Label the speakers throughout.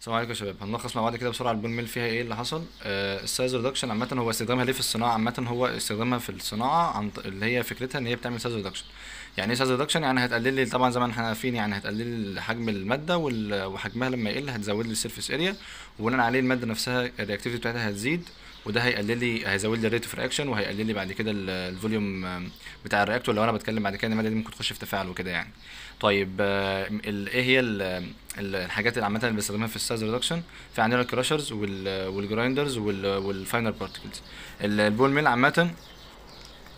Speaker 1: السلام عليكم يا شباب هنلخص مع بعض كده بسرعه البون ميل فيها ايه اللي حصل آه السايز ريدكشن عامه هو استخدامها ليه في الصناعه عامه هو استخدامها في الصناعه عن اللي هي فكرتها ان هي بتعمل سايز ريدكشن يعني ايه سايز ريدكشن يعني هتقلل لي طبعا زي ما احنا عارفين يعني هتقلل لي حجم الماده وحجمها لما يقل هتزود لي السيرفيس اريا وبناء عليه الماده نفسها الرياكتيفيتي بتاعتها هتزيد وده هيقلل لي هيزود لي الريت اوف رياكشن وهيقلل لي بعد كده الفوليوم بتاع الرياكتور لو انا بتكلم بعد كده الماده دي ممكن تخش في تفاعل وكده يعني طيب ايه هي الحاجات اللي عامه بنستخدمها في السايز ريدكشن في عندنا الكراشرز والجرايندرز والفاينل بارتكلز البول ميل عامه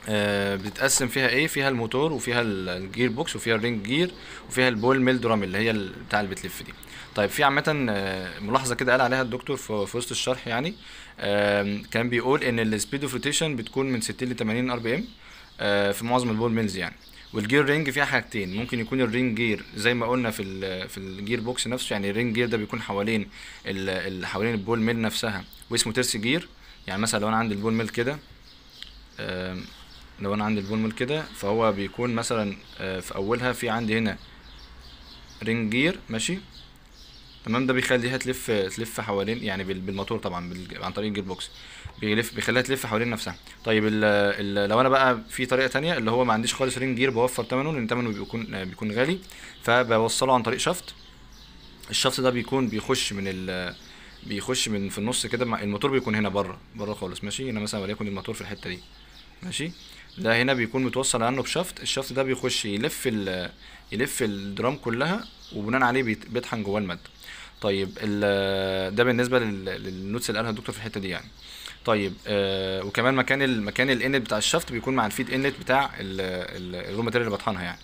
Speaker 1: آه، بتتقسم فيها ايه فيها الموتور وفيها الجير بوكس وفيها الرينج جير وفيها البول ميل درام اللي هي بتاع اللي بتلف دي طيب في عامه آه، ملاحظه كده قال عليها الدكتور في وسط الشرح يعني كان بيقول ان السبيد اوف روتيشن بتكون من 60 ل 80 ار بي ام في معظم البول ميلز يعني والجير رينج فيها حاجتين ممكن يكون الرينج جير زي ما قلنا في في الجير بوكس نفسه يعني الرينج جير ده بيكون حوالين حوالين البول ميل نفسها واسمه ترس جير يعني مثلا لو انا عندي البول ميل كده لو انا عندي البول ميل كده فهو بيكون مثلا آه، في اولها في عندي هنا رينج جير ماشي تمام ده بيخليها تلف تلف حوالين يعني بالموتور طبعا عن طريق الجير بوكس بيلف بيخليها تلف حوالين نفسها طيب الـ الـ لو انا بقى في طريقه تانية اللي هو ما عنديش خالص رين جير بوفر ثمنه لان ثمنه بيكون بيكون غالي فبوصله عن طريق شافت الشافت ده بيكون بيخش من ال... بيخش من في النص كده الموتور بيكون هنا بره بره خالص ماشي هنا مثلا وليكن الموتور في الحته دي ماشي ده هنا بيكون متوصل عنه بشفط الشفط ده بيخش يلف ال يلف الدرام كلها وبناء عليه بيطحن جواه الماده طيب ده بالنسبه للنوتس اللي قالها الدكتور في الحته دي يعني طيب آه وكمان مكان المكان مكان الانت بتاع الشفط بيكون مع الفيد انت بتاع الرو ماتيريال اللي بطحنها يعني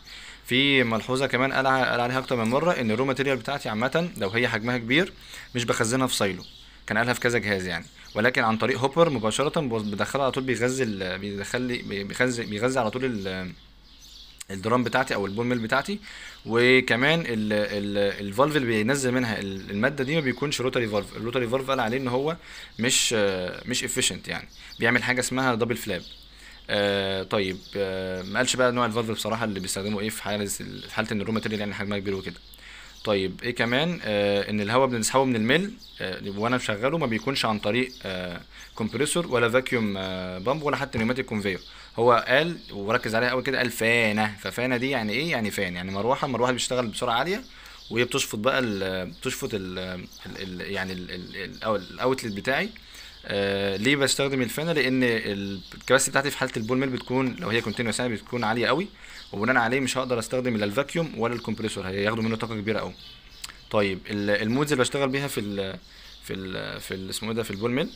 Speaker 1: في ملحوظه كمان قال قال عليها اكتر من مره ان الرو ماتيريال بتاعتي عامه لو هي حجمها كبير مش بخزنها في سايلو كان قالها في كذا جهاز يعني ولكن عن طريق هوبر مباشره بدخلها على طول بيغذي بيدخلي بيغذي بيغذي على طول ال الدرام بتاعتي او البون ميل بتاعتي وكمان الفالف اللي بينزل منها الماده دي ما بيكونش روتري فالف الروتري فالف قال عليه ان هو مش مش افيشنت يعني بيعمل حاجه اسمها دبل فلاب آه طيب آه ما قالش بقى نوع الفالف بصراحه اللي بيستخدموا ايه في حاله في حاله ان الرو ماتيريال يعني حجمها كبير وكده طيب ايه كمان آه ان الهواء بنسحبه من الميل آه وانا مشغله ما بيكونش عن طريق آه كومبريسور ولا فاكيوم آه بامب ولا حتى نيوماتيك كونفير هو قال وركز عليها قوي كده قال فانه ففانه دي يعني ايه يعني فان يعني مروحه المروحه بتشتغل بسرعه عاليه وهي بتشفط بقى الـ بتشفط الـ يعني الاوتلت بتاعي آه ليه بستخدم الفانه لان الكباسيتي بتاعتي في حاله البول ميل بتكون لو هي كونتينوس يعني بتكون عاليه قوي وبناء عليه مش هقدر استخدم لا الفاكيوم ولا الكمبريسور هياخدوا منه طاقه كبيره قوي طيب المودز اللي بشتغل بيها في ال في ال في اسمه ايه ده في البول ميل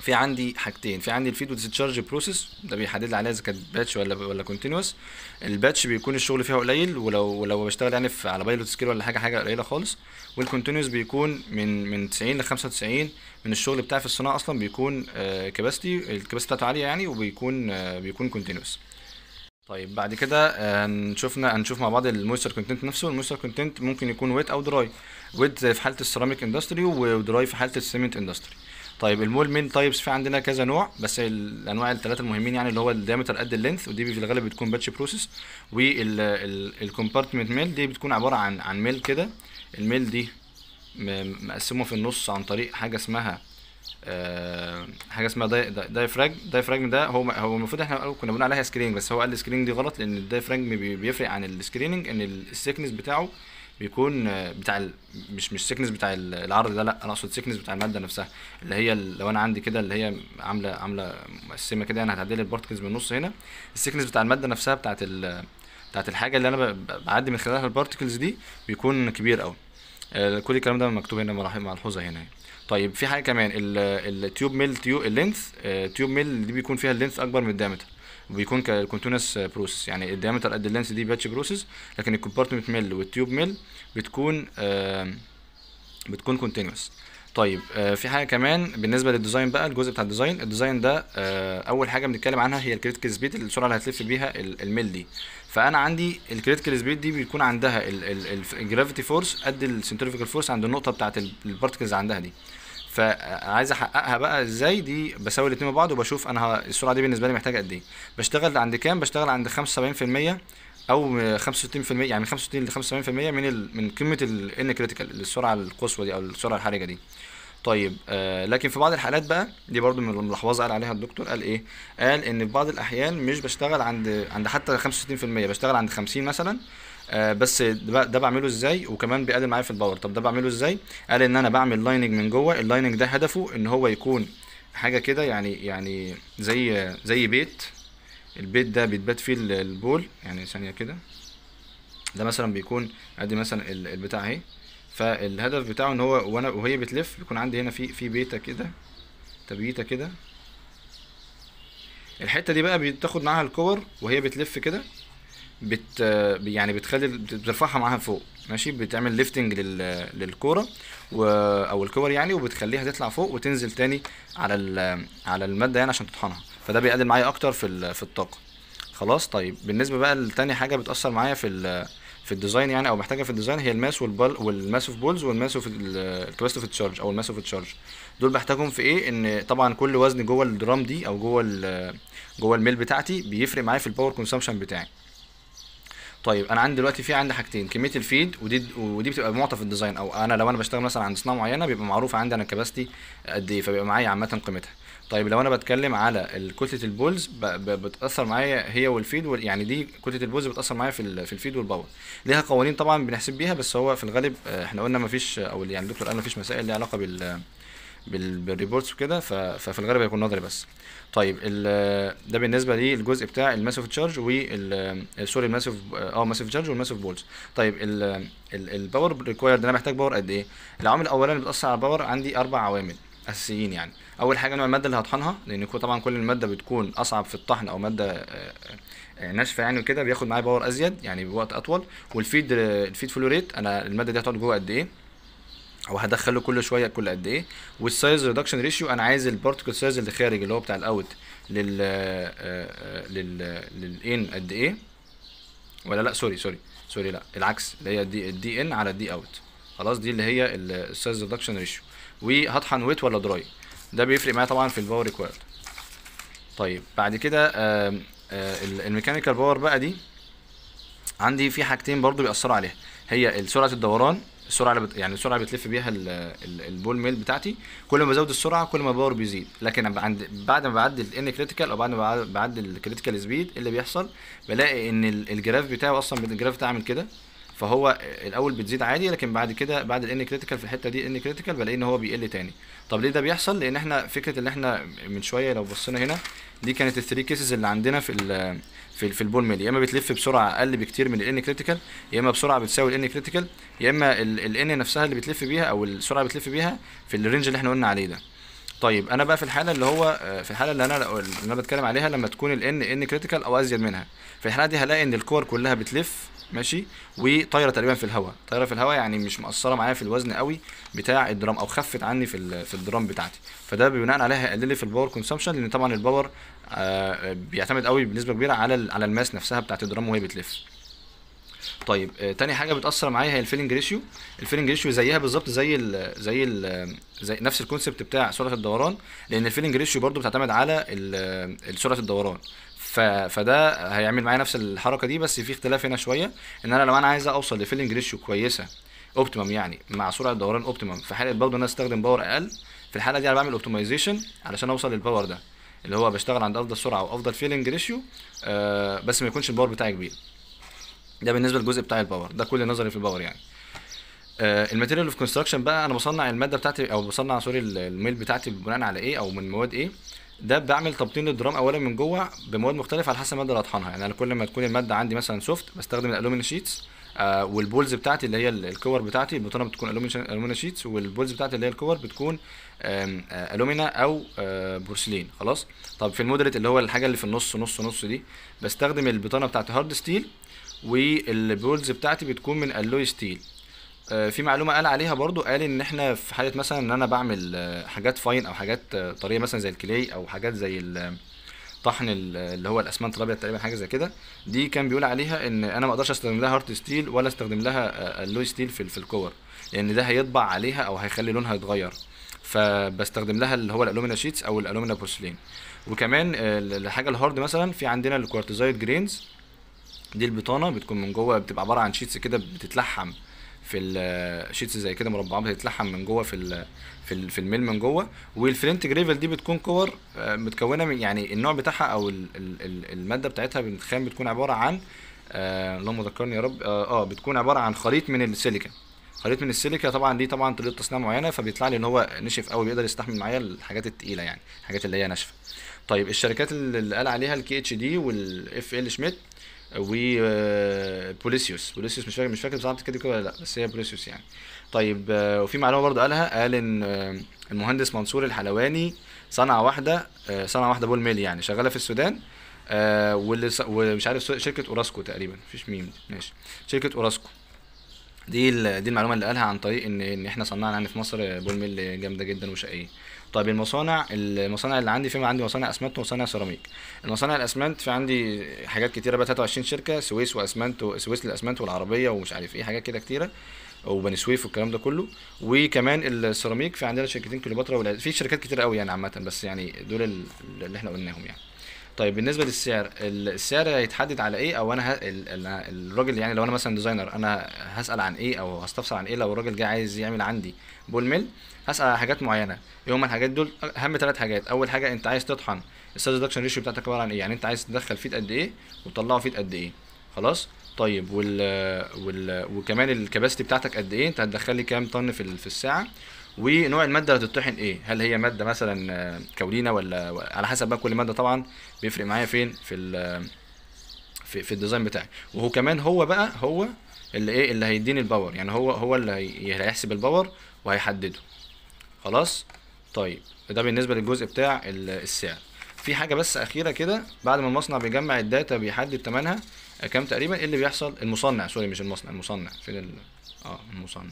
Speaker 1: في عندي حاجتين في عندي الفيد وديسشارج بروسيس ده بيحدد لي عليها اذا كانت باتش ولا ولا كونتينوس الباتش بيكون الشغل فيها قليل ولو لو بشتغل يعني في على بايلوت سكيل ولا حاجه حاجه قليله خالص والكونتينوس بيكون من من 90 ل 95 من الشغل بتاعي في الصناعه اصلا بيكون كباستي آه، الكباستي بتاعته عاليه يعني وبيكون آه، بيكون كونتينوس طيب بعد كده آه، هنشوفنا هنشوف مع بعض المويستر كونتنت نفسه المويستر كونتنت ممكن يكون ويت او دراي ويت في حاله السيراميك اندستري ودراي في حاله السيمنت اندستري طيب المول مين تايبس في عندنا كذا نوع بس الانواع الثلاثه المهمين يعني اللي هو الدايمتر قد اللينث ودي في الغالب بتكون باتش بروسيس والكومبارتمنت ميل دي بتكون عباره عن عن ميل كده الميل دي مقسمه في النص عن طريق حاجه اسمها أه حاجه اسمها دايفراج دايفراج ده هو هو المفروض احنا كنا بنقول عليها سكرين بس هو قال السكريننج دي غلط لان الدايفراج بيفرق عن السكريننج ان السكنس بتاعه بيكون آه، بتاع ال... مش مش سيكنس بتاع العرض ده لا انا اقصد سيكنس بتاع الماده نفسها اللي هي ال... لو انا عندي كده اللي هي عامله عامله مقسمه كده انا يعني هتعدل البارتكلز من النص هنا السيكنس بتاع الماده نفسها بتاعت ال... بتاعت الحاجه اللي انا بعدي من خلالها البارتكلز دي بيكون كبير قوي آه، كل الكلام ده مكتوب هنا ملحوظه هنا يعني. طيب في حاجه كمان التيوب ميل تيوب اللينث تيوب ميل دي بيكون فيها اللينث اكبر من الدايمتر وبيكون كونتينوس بروسس يعني الديامتر قد اللينس دي باتش بروسس لكن الكومبارتمنت ميل والتيوب ميل بتكون آه بتكون كونتينوس طيب آه في حاجه كمان بالنسبه للديزاين بقى الجزء بتاع الديزاين الديزاين ده آه اول حاجه بنتكلم عنها هي الكريتيكال سبيد السرعه اللي هتلف بيها الميل دي فانا عندي الكريتيكال سبيد دي بيكون عندها الجرافيتي فورس قد السنترفيكال فورس عند النقطه بتاعه البارتكلز عندها دي فعايز احققها بقى ازاي دي بساوي الاثنين مع بعض وبشوف انا السرعه دي بالنسبه لي محتاجه قد ايه بشتغل عند كام بشتغل عند 75% او 65% يعني من 65 ل 75% من ال... من قيمه الان كريتيكال السرعه القصوى دي او السرعه الحرجه دي طيب آه لكن في بعض الحالات بقى دي برضو من الملاحظات قال عليها الدكتور قال ايه قال ان في بعض الاحيان مش بشتغل عند عند حتى 65% بشتغل عند 50 مثلا آه بس ده بعمله ازاي وكمان بيقلل معايا في الباور طب ده بعمله ازاي قال ان انا بعمل لايننج من جوه اللايننج ده هدفه ان هو يكون حاجه كده يعني يعني زي زي بيت البيت ده بيتبات فيه البول يعني ثانيه كده ده مثلا بيكون ادي مثلا البتاع اهي فالهدف بتاعه ان هو وانا وهي بتلف بيكون عندي هنا في في بيتا كده تبيته كده الحته دي بقى بتاخد معاها الكور وهي بتلف كده بت يعني بتخلي بترفعها معاها فوق ماشي بتعمل ليفتنج لل... للكوره و... او الكور يعني وبتخليها تطلع فوق وتنزل تاني على ال... على الماده يعني عشان تطحنها فده بيقلل معايا اكتر في ال... في الطاقه خلاص طيب بالنسبه بقى لتاني حاجه بتاثر معايا في ال... في الديزاين يعني او محتاجه في الديزاين هي الماس والبال والماس اوف بولز والماس اوف التويست اوف تشارج او الماس اوف تشارج دول بحتاجهم في ايه ان طبعا كل وزن جوه الدرام دي او جوه جوه الميل بتاعتي بيفرق معايا في الباور كونسامشن بتاعي طيب انا عندي دلوقتي في عندي حاجتين كميه الفيد ودي ودي بتبقى معطى في الديزاين او انا لو انا بشتغل مثلا عند صناعه معينه بيبقى معروف عندي انا الكباستي قد ايه فبيبقى معايا عامه قيمتها طيب لو انا بتكلم على كتله البولز بتاثر معايا هي والفيد وال... يعني دي كتله البولز بتاثر معايا في في الفيد والباور ليها قوانين طبعا بنحسب بيها بس هو في الغالب آه، احنا قلنا ما فيش او يعني الدكتور قال ما فيش مسائل ليها علاقه بال بالريبورتس وكده ففي الغالب هيكون نظري بس طيب ده بالنسبه للجزء بتاع الماسيف تشارج آه، وال سوري الماسيف اه الماسيف تشارج والماسيف بولز طيب الباور ريكوايرد انا محتاج باور قد ايه العامل الاولاني اللي بتاثر على الباور عندي اربع عوامل اساسيين يعني اول حاجه نوع الماده اللي هطحنها لان طبعا كل الماده بتكون اصعب في الطحن او ماده آه، آه، ناشفه يعني وكده بياخد معايا باور ازيد يعني بوقت اطول والفيد الفيد فلوريت انا الماده دي هتقعد جوه قد ايه او هدخله كل شويه كل قد ايه والسايز ريدكشن ريشيو انا عايز البارتكل سايز اللي خارج اللي هو بتاع الاوت آه، آه، لل لل للان قد ايه ولا لا سوري سوري سوري لا العكس اللي هي الدي, الدي ان على الدي اوت خلاص دي اللي هي السايز ريدكشن ريشيو وهطحن ويت ولا دراي ده بيفرق معايا طبعا في الباور ريكوايرد طيب بعد كده آه، الميكانيكال باور بقى دي عندي في حاجتين برضو بيأثروا عليها هي سرعه الدوران السرعه اللي بت... يعني السرعه اللي بتلف بيها ال... ال... البول ميل بتاعتي كل ما بزود السرعه كل ما الباور بيزيد لكن عند بعد ما بعدي الان كريتيكال او بعد ما بعدي الكريتيكال سبيد اللي بيحصل بلاقي ان الجراف بتاعي اصلا الجراف بتاعي عامل كده فهو الاول بتزيد عادي لكن بعد كده بعد الان كريتيكال في الحته دي ان كريتيكال بلاقي ان هو بيقل تاني طب ليه ده بيحصل لان احنا فكره ان احنا من شويه لو بصينا هنا دي كانت الثري كيسز اللي عندنا في الـ في, في البول ميل يا اما بتلف بسرعه اقل بكتير من الان كريتيكال يا اما بسرعه بتساوي الان كريتيكال يا اما الان نفسها اللي بتلف بيها او السرعه اللي بتلف بيها في الرينج اللي احنا قلنا عليه ده طيب انا بقى في الحاله اللي هو آه، في الحاله اللي انا اللي انا بتكلم عليها لما تكون ال ان ان كريتيكال او ازيد منها في الحاله دي هلاقي ان الكور كلها بتلف ماشي وطايره تقريبا في الهواء طايره في الهواء يعني مش مقصره معايا في الوزن قوي بتاع الدرام او خفت عني في في الدرام بتاعتي فده بناء عليها هيقلل لي في الباور كونسبشن لان طبعا الباور آه، بيعتمد قوي بنسبه كبيره على على الماس نفسها بتاعت الدرام وهي بتلف طيب آه، تاني حاجه بتاثر معايا هي الفيلنج ريشيو الفيلنج ريشيو زيها بالظبط زي ال زي ال زي نفس الكونسبت بتاع سرعه الدوران لان الفيلنج ريشيو برضو بتعتمد على سرعه الدوران فده هيعمل معايا نفس الحركه دي بس في اختلاف هنا شويه ان انا لو انا عايز اوصل لفيلنج ريشيو كويسه اوبتيمم يعني مع سرعه دوران اوبتيمم في حاله برضو ان انا استخدم باور اقل في الحاله دي انا بعمل اوبتمايزيشن علشان اوصل للباور ده اللي هو بشتغل عند افضل سرعه وافضل فيلنج ريشيو آه بس ما يكونش الباور بتاعي كبير ده بالنسبه للجزء بتاع الباور ده كل نظري في الباور يعني آه، الماتيريال اوف كونستراكشن بقى انا بصنع الماده بتاعتي او بصنع سوري الميل بتاعتي بناء على ايه او من مواد ايه ده بعمل تبطين للدرام اولا من جوه بمواد مختلفه على حسب الماده اللي هطحنها يعني انا كل ما تكون الماده عندي مثلا سوفت بستخدم الالومنيوم شيتس آه، والبولز بتاعتي اللي هي الكور بتاعتي البطانه بتكون الومنيوم شيتس والبولز بتاعتي اللي هي الكور بتكون آه، الومينا او بورسلين خلاص طب في المودريت اللي هو الحاجه اللي في النص نص نص دي بستخدم البطانه بتاعت هارد ستيل والبولز بتاعتي بتكون من الوي ستيل آه، في معلومه قال عليها برضو قال ان احنا في حاله مثلا ان انا بعمل آه، حاجات فاين او حاجات آه، طريه مثلا زي الكلي او حاجات زي طحن اللي هو الاسمنت الابيض تقريبا حاجه زي كده دي كان بيقول عليها ان انا ما اقدرش استخدم لها هارت ستيل ولا استخدم لها اللوي ستيل في في الكور لان ده هيطبع عليها او هيخلي لونها يتغير فبستخدم لها اللي هو الالومينا شيتس او الالومينا بورسلين وكمان الحاجه الهارد مثلا في عندنا الكوارتزايت جرينز دي البطانه بتكون من جوه بتبقى عباره عن شيتس كده بتتلحم في الشيتس زي كده مربعات بتتلحم من جوه في ال في, في الميل من جوه والفلنت جريفل دي بتكون كور آه، متكونه من يعني النوع بتاعها او الماده بتاعتها الخام بتكون عباره عن آه، اللهم ذكرني يا رب اه, آه بتكون عباره عن خليط من السيليكا خليط من السيليكا طبعا دي طبعا طريقه تصنيع معينه فبيطلع لي ان هو نشف قوي بيقدر يستحمل معايا الحاجات التقيله يعني الحاجات اللي هي ناشفه طيب الشركات اللي قال عليها الكي اتش دي والاف ال شميت وبوليسيوس آه، بوليسيوس مش فاكر مش فاكر بصراحه بتتكلم كده ولا لا بس هي بوليسيوس يعني طيب آه، وفي معلومه برضه قالها قال ان آه، المهندس منصور الحلواني صنع واحده صنع واحده بول ميل يعني شغاله في السودان واللي ومش عارف شركه اوراسكو تقريبا مفيش ميم ماشي شركه اوراسكو دي دي المعلومه اللي قالها عن طريق ان ان احنا صنعنا يعني في مصر بول ميل جامده جدا وشقيه طيب المصانع المصانع اللي عندي في عندي مصانع اسمنت ومصانع سيراميك المصانع الاسمنت في عندي حاجات كتيره بقى 23 شركه سويس واسمنت سويس للاسمنت والعربيه ومش عارف ايه حاجات كده كتيره وبني سويف والكلام ده كله وكمان السيراميك في عندنا شركتين كليوباترا في شركات كتير قوي يعني عامه بس يعني دول اللي احنا قلناهم يعني طيب بالنسبه للسعر السعر هيتحدد على ايه او انا ه... الراجل يعني لو انا مثلا ديزاينر انا هسال عن ايه او هستفسر عن ايه لو الراجل جه عايز يعمل عندي بول ميل هسال على حاجات معينه ايه هم الحاجات دول اهم ثلاث حاجات اول حاجه انت عايز تطحن الساتسفاكشن ريشيو بتاعتك عباره عن ايه يعني انت عايز تدخل فيت قد ايه وتطلعه فيت قد ايه خلاص طيب وال, وال... وكمان الكباستي بتاعتك قد ايه انت هتدخل لي كام طن في, في الساعه ونوع الماده اللي هتطحن ايه هل هي ماده مثلا آه، كولينه ولا على حسب بقى كل ماده طبعا بيفرق معايا فين في ال في, في الديزاين بتاعي وهو كمان هو بقى هو اللي ايه اللي هيديني الباور يعني هو هو اللي هيحسب الباور وهيحدده خلاص طيب ده بالنسبه للجزء بتاع السعر في حاجه بس اخيره كده بعد ما المصنع بيجمع الداتا بيحدد ثمنها آه، كام تقريبا ايه اللي بيحصل المصنع سوري مش المصنع المصنع فين ال... اه المصنع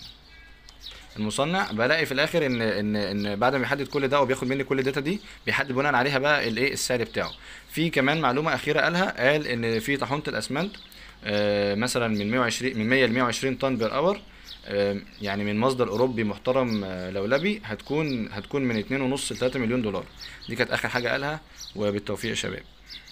Speaker 1: المصنع بلاقي في الاخر ان ان ان بعد ما يحدد كل ده وبياخد مني كل الداتا دي بيحدد بناء عليها بقى الايه السعر بتاعه في كمان معلومه اخيره قالها قال ان في طحونه الاسمنت آه، مثلا من 120 من 100 ل 120 طن بير اور آه، يعني من مصدر اوروبي محترم آه، لولبي هتكون هتكون من 2.5 ل 3 مليون دولار دي كانت اخر حاجه قالها وبالتوفيق يا شباب